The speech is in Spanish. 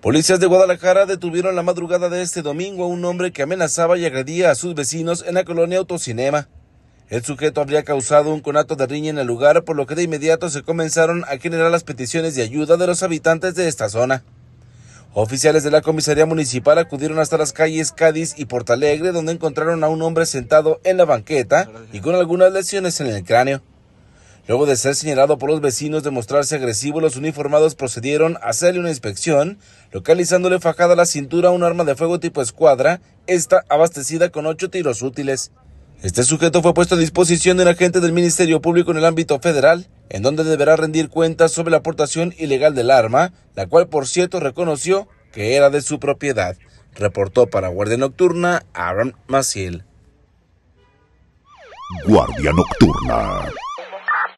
Policías de Guadalajara detuvieron la madrugada de este domingo a un hombre que amenazaba y agredía a sus vecinos en la colonia Autocinema. El sujeto habría causado un conato de riña en el lugar, por lo que de inmediato se comenzaron a generar las peticiones de ayuda de los habitantes de esta zona. Oficiales de la comisaría municipal acudieron hasta las calles Cádiz y Portalegre, donde encontraron a un hombre sentado en la banqueta y con algunas lesiones en el cráneo. Luego de ser señalado por los vecinos de mostrarse agresivo, los uniformados procedieron a hacerle una inspección, localizándole fajada a la cintura un arma de fuego tipo escuadra, esta abastecida con ocho tiros útiles. Este sujeto fue puesto a disposición de un agente del Ministerio Público en el ámbito federal, en donde deberá rendir cuentas sobre la aportación ilegal del arma, la cual por cierto reconoció que era de su propiedad. Reportó para Guardia Nocturna Aaron Maciel. Guardia Nocturna.